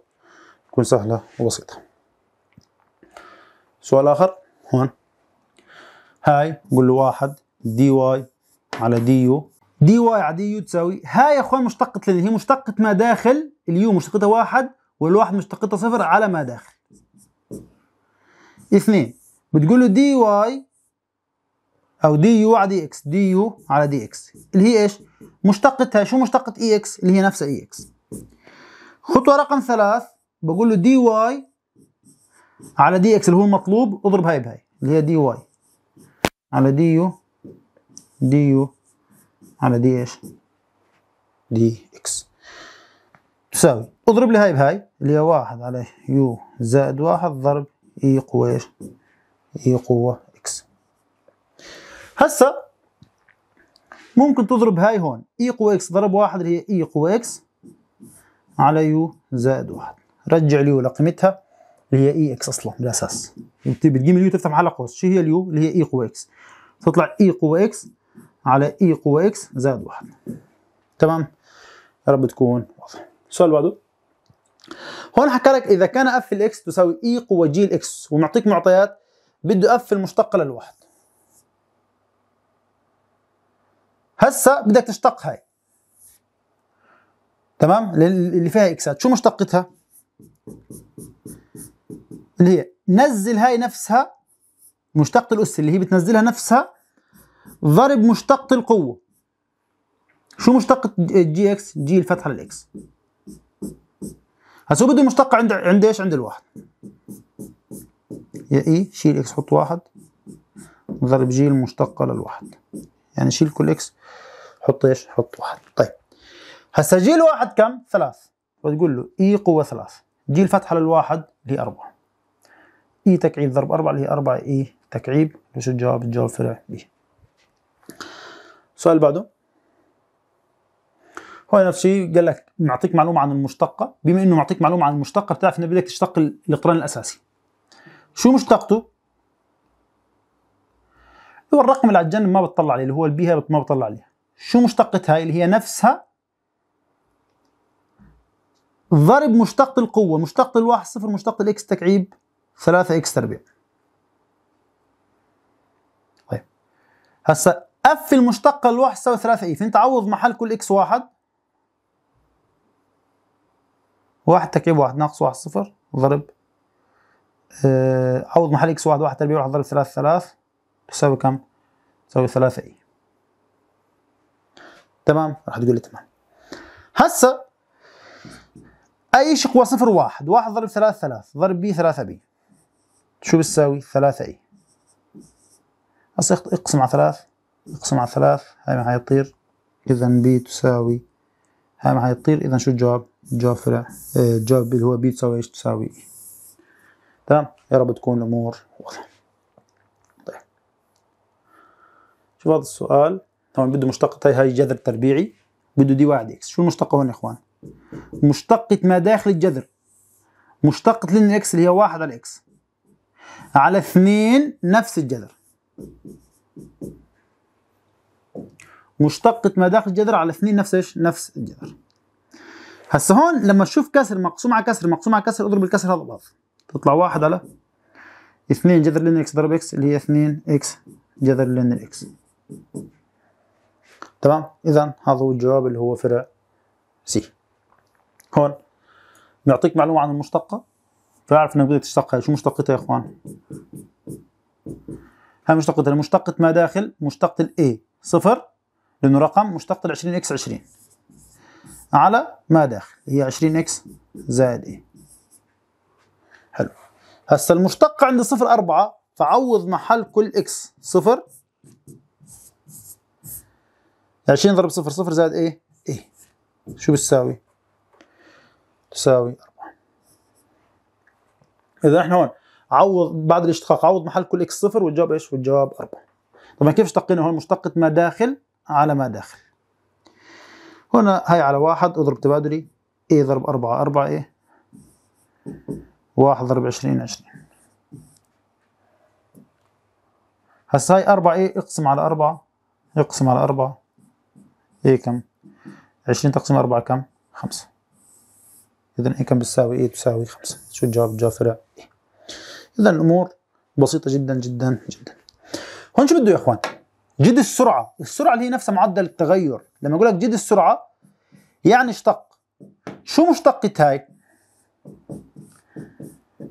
تكون سهلة وبسيطة سؤال اخر هون هاي قول له واحد دي واي على دي يو دي واي على دي يو تساوي هاي يا اخوان مشتقة لان هي مشتقة ما داخل اليو مشتقتها واحد والواحد مشتقتها صفر على ما داخل اثنين بتقول له دي واي او دي يو على دي اكس دي يو على دي اكس اللي هي ايش مشتقتها شو مشتقة اي اكس اللي هي نفسها اي اكس خطوة رقم ثلاث بقول له دي واي على دي اكس اللي هو المطلوب اضرب هاي بهاي اللي هي دي واي على دي يو دي يو على دي ايش دي اكس تساوي اضرب لي هاي بهاي اللي هي واحد على يو زائد واحد ضرب اي e قوة ايش اي e قوة اكس هسا ممكن تضرب هاي هون اي e قوة اكس ضرب واحد اللي هي اي قوة اكس على يو زائد واحد رجع اليو لقيمتها اللي هي اي اكس اصلا بالاساس طيب، بتجيب اليو تفتح محلها قوس شو هي اليو اللي هي اي قوة اكس تطلع اي e قوة اكس على اي e قوة اكس زائد واحد تمام يا رب تكون واضح السؤال اللي بعده هون حكى لك اذا كان اف الاكس تساوي اي e قوة جي الاكس ومعطيك معطيات بده اف المشتقة للواحد هسا بدك تشتق هاي تمام اللي فيها اكسات شو مشتقتها اللي هي نزل هاي نفسها مشتقة الأس اللي هي بتنزلها نفسها ضرب مشتقة القوة شو مشتقة جي اكس؟ جي الفتحة للإكس هسه بده مشتقة عند عند ايش؟ عند الواحد يا اي شيل اكس حط واحد ضرب جي المشتقة للواحد يعني شيل كل اكس حط ايش؟ حط واحد طيب هسه جي الواحد كم؟ ثلاث وتقول له اي e قوة ثلاث جي الفتحة للواحد اللي هي أربعة اي e تكعيب ضرب أربعة اللي هي أربعة اي e تكعيب مش الجواب الجواب فرع ب السؤال اللي بعده هو نفس الشيء قال لك معطيك معلومه عن المشتقه بما انه معطيك معلومه عن المشتقه بتعرف انه بدك تشتق الاقتران الاساسي شو مشتقته هو الرقم اللي على الجنب ما بتطلع عليه اللي هو البيها ما بتطلع عليه شو مشتقتها اللي هي نفسها ضرب مشتقة القوة مشتقة الواحد صفر مشتقة الاكس تكعيب ثلاثة اكس تربيع هسا اف المشتقه للواحد تساوي 3 اي e. فانت عوض محل كل اكس واحد واحد تكعيب واحد ناقص واحد صفر ضرب آه عوض محل اكس واحد واحد تربيع واحد ضرب ثلاث ثلاث تساوي كم؟ تساوي ثلاثة اي e. تمام راح تقول لي تمام هسا اي شيء قوى صفر واحد واحد ضرب ثلاث ثلاث ضرب بي ثلاثة بي شو بتساوي؟ ثلاثة اي e. بس اقسم على ثلاث اقسم على ثلاث هاي ما حيطير إذا بي تساوي هاي ما حيطير إذا شو الجواب؟ الجواب فرع آه، الجواب اللي هو بي تساوي إيش تساوي e. تمام يا رب تكون الأمور واضحة طيب شوف هذا السؤال طبعا بده مشتق طيب هاي جذر تربيعي بده دي واحد إكس شو المشتقة هون يا إخوان؟ مشتقة ما داخل الجذر مشتقة لين الإكس اللي هي واحد على الإكس على اثنين نفس الجذر مشتقة ما داخل الجذر على اثنين نفس ايش؟ نفس الجذر. هسه هون لما تشوف كسر مقسوم على كسر مقسوم على كسر اضرب الكسر هذا ببعض. تطلع واحد على اثنين جذر لين اكس ضرب اكس اللي هي اثنين اكس جذر لين الاكس. تمام؟ إذا هذا هو الجواب اللي هو فرع سي. هون بيعطيك معلومة عن المشتقة فأعرف إنك بدك تشتقها، شو مشتقتها يا إخوان؟ هاي مشتقة مشتقة ما داخل مشتقة الـ A صفر لأنه رقم مشتقة ال 20 x 20 على ما داخل هي 20 اكس زائد اي حلو هسا المشتقة عند صفر أربعة فعوض محل كل اكس صفر 20 ضرب صفر صفر زائد A A شو بتساوي؟ تساوي 4 إذا احنا هون عوض بعد الاشتقاق عوض محل كل اكس صفر والجواب ايش؟ والجواب 4 طبعا كيف اشتقينا هون مشتقة ما داخل على ما داخل هنا هاي على واحد اضرب تبادلي اي ضرب 4 4 اي 1 ضرب 20 20 هسا هاي 4 اي اقسم على 4 اقسم على 4 اي كم 20 تقسيم 4 كم 5 اذا اي كم بتساوي اي تساوي 5 شو الجواب الجواب فرع اي. اذا الامور بسيطه جدا جدا جدا هون شو بده يا اخوان جد السرعه السرعه اللي هي نفسها معدل التغير لما اقول لك جد السرعه يعني اشتق شو مشتقه هاي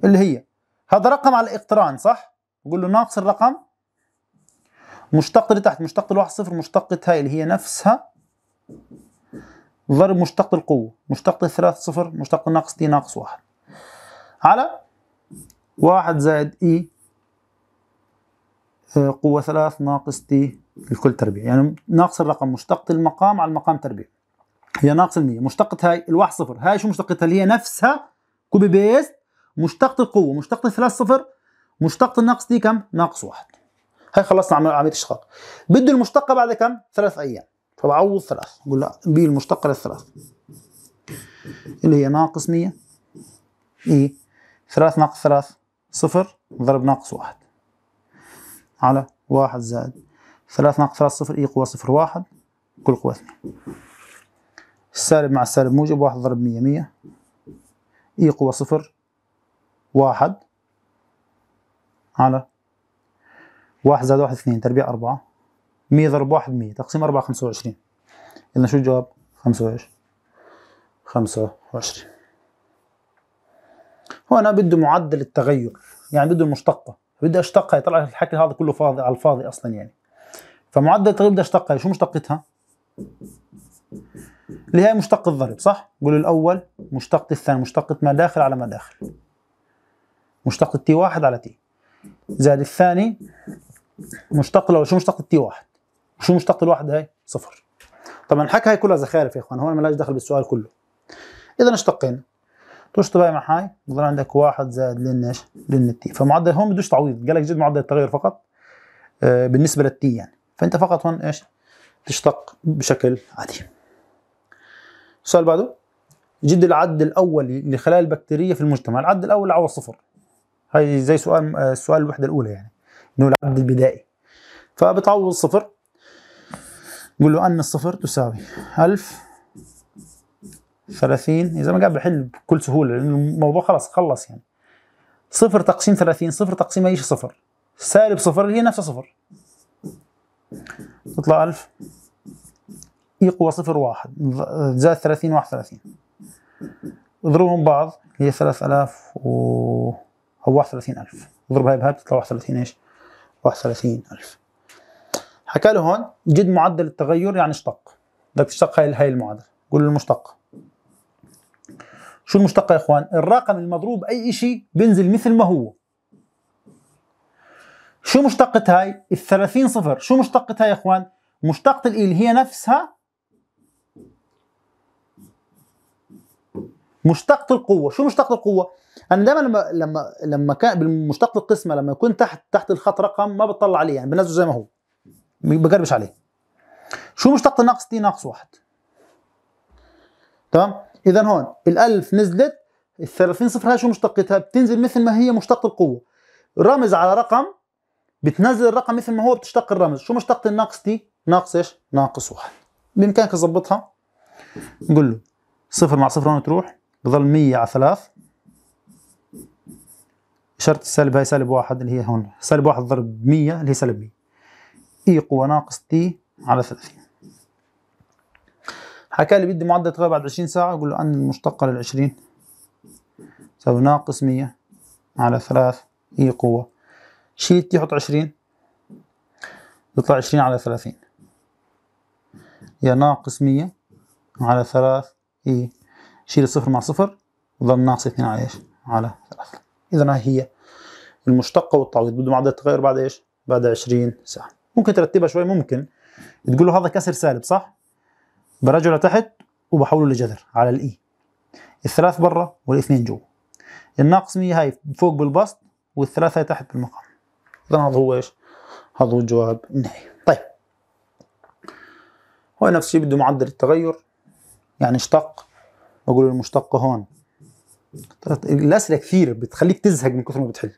اللي هي هذا رقم على الاقتران صح بقول له ناقص الرقم مشتق اللي تحت مشتق الواحد صفر مشتقة هاي اللي هي نفسها ضرب مشتق القوة مشتق الثلاث صفر مشتق ناقص تي ناقص واحد على واحد زائد اي آه، قوة ثلاث ناقص تي الكل تربيع يعني ناقص الرقم مشتقة المقام على المقام تربيع هي ناقص المية مشتقة هاي الواحد صفر هاي شو مشتقتها اللي هي نفسها كوبي بيست مشتقة القوة مشتقة ثلاث صفر مشتقة الناقص تي كم ناقص واحد هاي خلصنا عملية اشتقاق بده المشتقة بعد كم ثلاث أيام فبعوض ثلاث بقول له بي المشتقة للثلاث اللي هي ناقص 100 اي ثلاث ناقص ثلاث صفر ضرب ناقص واحد على واحد زائد ثلاث ناقص ثلاث صفر إي قوة صفر واحد كل قوة اثنين السالب مع السالب موجب واحد ضرب مية مية إي قوة صفر واحد على واحد زائد واحد اثنين تربيع أربعة مية ضرب واحد مية تقسيم أربعة خمسة وعشرين إذا شو الجواب خمسة وعشرين خمسة وعشرين هو انا بده معدل التغير يعني بده المشتقه بدي اشتقها يطلع الحكي هذا كله فاضي على الفاضي اصلا يعني فمعدل التغير بدي اشتقها شو مشتقتها اللي هي مشتق الضرب صح قول الاول مشتقة الثاني مشتقة ما داخل على ما داخل مشتقة تي واحد على تي زائد الثاني مشتق الاول شو مشتقة تي واحد شو مشتقة الواحد هاي صفر طبعا الحكي هاي كلها زخارف يا اخوان هون ملاش دخل بالسؤال كله اذا اشتقينا تخش تبقى معاي بضل عندك واحد زائد لن ايش؟ لن تي فمعدل هون بدوش تعويض قال لك جد معدل التغير فقط آه، بالنسبه للتي يعني فانت فقط هون ايش؟ تشتق بشكل عادي. السؤال بعده جد العد الاولي لخلايا البكتيريه في المجتمع، العد الاول عوض صفر. هاي زي سؤال السؤال آه، الوحده الاولى يعني انه العد البدائي. فبتعوض صفر نقول له ان الصفر تساوي 1000 30 اذا ما قاعد بحل بكل سهوله لان الموضوع خلاص خلص يعني صفر تقسيم 30 صفر تقسيم اي شيء صفر سالب صفر اللي هي نفسها صفر تطلع 1000 يقوى صفر واحد زائد 30 31 اضربهم بعض هي 3000 و او 31000 اضرب هاي بهاي بتطلع 31 ايش 31000 حكى له هون جد معدل التغير يعني اشتق بدك تشتق هاي هاي المعادله قول له المشتق شو المشتقة يا اخوان الرقم المضروب اي شيء بينزل مثل ما هو شو مشتقة هاي ال 30 صفر شو مشتقة هاي يا اخوان مشتقة اللي هي نفسها مشتقة القوة شو مشتقة القوة انا دائما لما لما لما كان بالمشتق القسمه لما يكون تحت تحت الخط رقم ما بتطلع عليه يعني بنزله زي ما هو بقربش عليه شو مشتقة ناقص دي ناقص واحد تمام اذا هون ال1000 نزلت ال 30 صفر هاي شو مشتقتها بتنزل مثل ما هي مشتقه القوه رمز على رقم بتنزل الرقم مثل ما هو بتشتق الرمز شو مشتقه الناقص دي ناقص ايش ناقص واحد بامكانك تظبطها نقول له صفر مع صفر هون تروح بضل 100 على 3 شرط السالب هاي سالب واحد اللي هي هون سالب واحد ضرب 100 اللي هي سالب 100 إي قوة ناقص تي على 30 حكى لي بدي معدل يتغير بعد 20 ساعة أقول له أن المشتقة لل 20 تساوي ناقص 100 على 3 هي قوة شيل حط 20 يطلع 20 على 30 يا ناقص 100 على 3 إي شيل الصفر مع صفر وضل ناقص 2 على إيش؟ على 3 إذا هي المشتقة والتعويض بده معدل التغير بعد إيش؟ بعد 20 ساعة ممكن ترتبها شوي ممكن تقول له هذا كسر سالب صح؟ برجله تحت وبحوله لجذر على الاي الثلاث برا والاثنين جوا الناقص 100 هاي فوق بالبسط والثلاث هاي تحت بالمقام اذا هذا هو ايش؟ هذا هو الجواب النهائي طيب هو نفس الشيء بده معدل التغير يعني اشتق بقول المشتقه هون الاسئله كثير بتخليك تزهق من كثر ما بتحل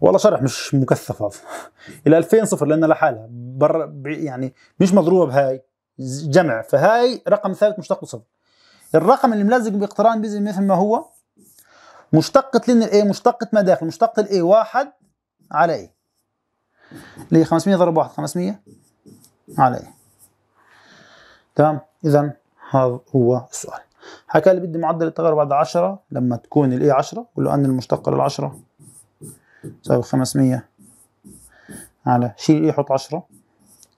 والله شرح مش مكثف هذا ال 2000 صفر لانها لحالها برا يعني مش مضروبه بهاي جمع فهاي رقم ثابت مشتق صفر الرقم اللي ملزق باقتران بيزن مثل ما هو مشتقة لين الاي مشتقة ما داخل مشتقة الاي واحد على اي اللي هي 500 ضرب واحد 500 على اي تمام اذا هذا هو السؤال حكى لي بدي معدل التغير بعد 10 لما تكون الاي 10 قول له ان المشتقة لل 10 تساوي 500 على شيل الاي حط 10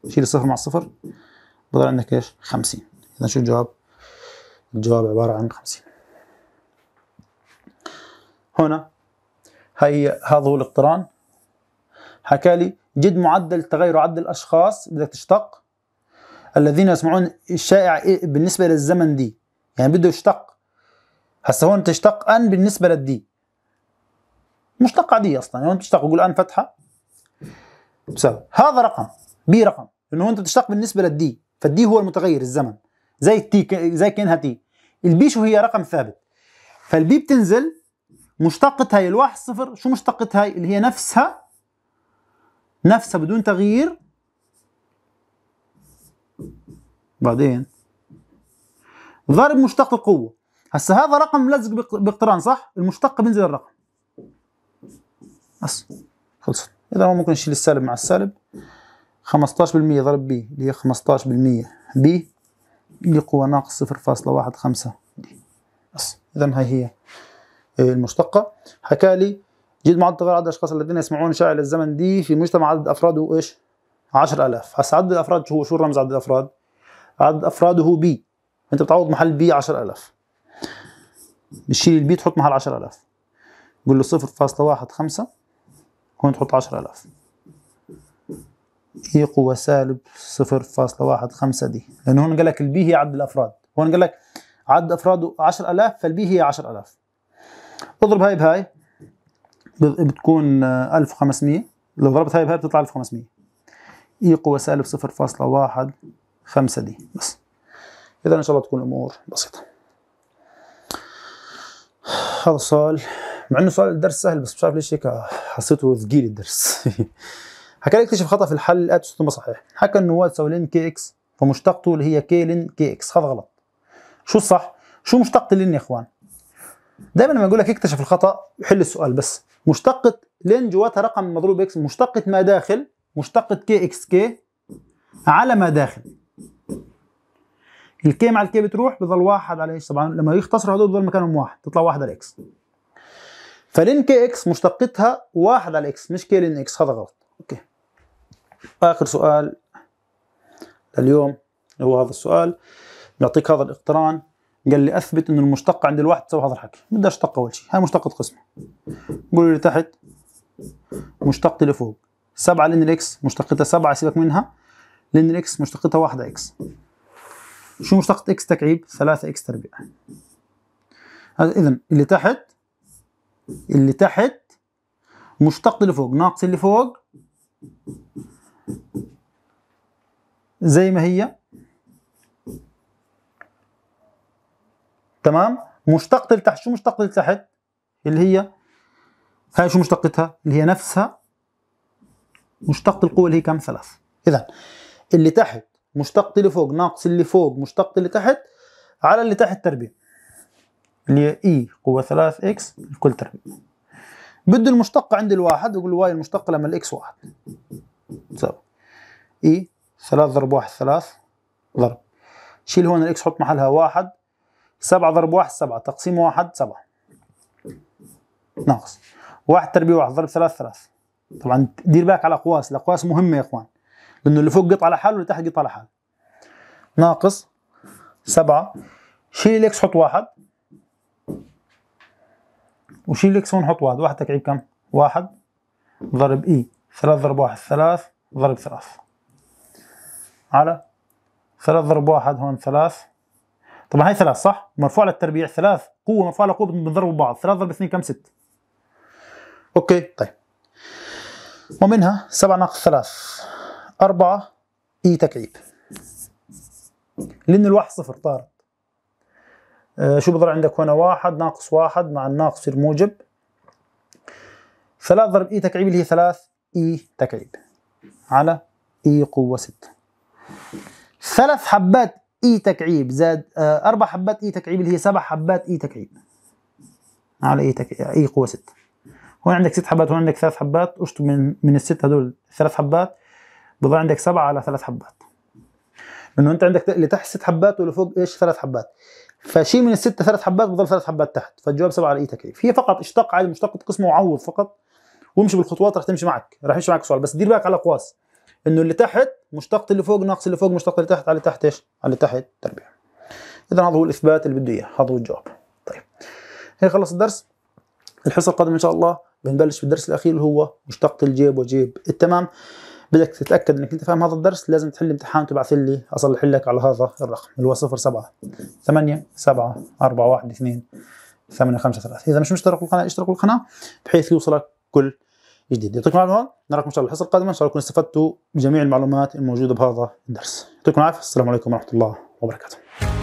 شيل الصفر مع الصفر بضل عندك ايش؟ 50 إذا شو الجواب؟ الجواب عبارة عن 50 هنا هي هذا هو الاقتران حكى لي جد معدل تغير عدد الأشخاص بدك تشتق الذين يسمعون الشائع بالنسبة للزمن دي يعني بده يشتق هسه هون تشتق أن بالنسبة للدي مشتق عادية أصلا يعني هون تشتق يقول أن فتحة بسبب هذا رقم بي رقم انه هون أنت تشتق بالنسبة للدي فالدي هو المتغير الزمن زي التي زي كانها تي البي شو هي رقم ثابت فالبي بتنزل مشتقة هاي الواحد صفر شو مشتقة هاي اللي هي نفسها نفسها بدون تغيير بعدين ضرب مشتق القوة هسا هذا رقم ملزق باقتران صح؟ المشتق بينزل الرقم بس خلصت إذا ممكن نشيل السالب مع السالب 15% ضرب بي اللي هي 15% بي لقوة ناقص 0.15 دي بس إذا هاي هي آه، المشتقة حكالي لي جد معدل تغير عدد الأشخاص الذين يسمعون شاعر الزمن دي في مجتمع عدد أفراده إيش؟ 10000 هسا عدد الأفراد شو شو رمز عدد الأفراد؟ عدد أفراده هو بي أنت بتعوض محل بي 10000 بتشيل البي تحط محل 10000 قول له 0.15 هون تحط 10000 اي قوة سالب 0.15 دي لأن هون قال لك البي هي عدد الأفراد هون قال لك عدد أفراده 10000 فالبي هي 10000 اضرب هاي بهاي بتكون 1500 لو ضربت هاي بهاي بتطلع 1500 اي قوة سالب 0.15 دي بس إذا إن شاء الله تكون الأمور بسيطة هذا السؤال مع إنه سؤال الدرس سهل بس مش عارف ليش هيك حسيته ثقيل الدرس حكى لي اكتشف خطا في الحل الاتس ثم صحيح حكى تساوي لين كي اكس فمشتقته اللي هي كي لين كي اكس هذا غلط شو الصح شو مشتقه لين يا اخوان دايما لما يقول لك اكتشف الخطا حل السؤال بس مشتقه لين جواتها رقم مضروب اكس مشتقه ما داخل مشتقه كي اكس كي على ما داخل الكي مع الكي بتروح بضل واحد على ايش طبعا لما يختصروا هدول بضل مكانهم واحد تطلع واحد على اكس فلين كي اكس مشتقتها واحد على اكس مش كي لين اكس هذا غلط اوكي واخر سؤال لليوم هو هذا السؤال بيعطيك هذا الاقتران قال لي اثبت انه المشتق عند الواحد تساوي هذا الحكي بدي اشتق اول شيء هاي مشتقة قسمة قول لي تحت اللي لفوق 7 لان الاكس مشتقتها 7 سيبك منها لان الاكس مشتقتها 1 اكس شو مشتقة اكس تكعيب 3 اكس تربيع هذا اذا اللي تحت اللي تحت مشتقة اللي فوق ناقص اللي فوق زي ما هي تمام مشتقة لتحت شو مشتقة لتحت اللي هي هاي شو مشتقتها اللي هي نفسها مشتقة القوة اللي هي كم ثلاث إذا اللي تحت مشتقة اللي فوق ناقص اللي فوق مشتقة اللي تحت على اللي تحت تربيع اللي هي اي e قوة ثلاث اكس الكل تربيع بده المشتقة عند الواحد بقول واي المشتقة لما الاكس واحد زائد اي ثلاث ضرب واحد ثلاث ضرب شيل هون الاكس حط محلها واحد سبعة ضرب واحد سبعة تقسيم واحد سبعة ناقص واحد تربيع واحد ضرب ثلاث ثلاث طبعا دير بالك على الاقواس الاقواس مهمة يا اخوان لانه اللي فوق قطعة لحاله واللي تحت قطعة لحاله ناقص سبعة شيل الاكس حط واحد وشيل الاكس هون حط واحد واحد تكعيب كم؟ واحد ضرب اي ثلاث ضرب واحد ثلاث ضرب ثلاث على ثلاث ضرب واحد هون ثلاث طبعا هاي ثلاث صح مرفوع للتربيع ثلاث قوة مرفوع لقوة بنضربوا بعض ثلاث ضرب اثنين كم ست اوكي طيب ومنها سبعة ناقص ثلاث أربعة إي تكعيب لأن الواحد صفر طارت آه شو بضل عندك هنا واحد ناقص واحد مع الناقص الموجب ثلاث ضرب إي تكعيب اللي هي ثلاث اي تكعيب على اي قوه 6 ثلاث حبات اي تكعيب زائد آه، اربع حبات اي تكعيب اللي هي سبع حبات اي تكعيب على اي تكعيب اي قوه 6 هون عندك ست حبات هون عندك ثلاث حبات اشطب من من الست هدول ثلاث حبات بضل عندك سبعه على ثلاث حبات لانه انت عندك اللي تحت ست حبات واللي فوق ايش ثلاث حبات فشيل من الستة ثلاث حبات بضل ثلاث حبات تحت فالجواب سبعة على اي تكعيب هي فقط اشتق عادي مشتق تقسمه وعوض فقط وامشي بالخطوات رح تمشي معك رح يمشي معك سؤال بس دير بالك على الاقواس انه اللي تحت مشتق اللي فوق ناقص اللي فوق مشتق اللي تحت على اللي تحت ايش؟ على اللي تحت تربيع اذا هذا هو الاثبات اللي بده اياه هذا هو الجواب طيب هيك خلص الدرس الحصه القادمه ان شاء الله بنبلش بالدرس الاخير اللي هو مشتق الجيب وجيب التمام بدك تتاكد انك انت فاهم هذا الدرس لازم تحل امتحان وتبعث لي اصلح لك على هذا الرقم اللي هو 07 8 7 4 1 2 8 5 3 اذا مش مشترك بالقناه اشترك بالقناه بحيث يوصلك كل جديد يعطيكم العافيه نراكم ان شاء الله الحصه القادمه ان شاء الله تكونوا استفدتوا بجميع المعلومات الموجوده بهذا الدرس يعطيكم العافيه السلام عليكم ورحمه الله وبركاته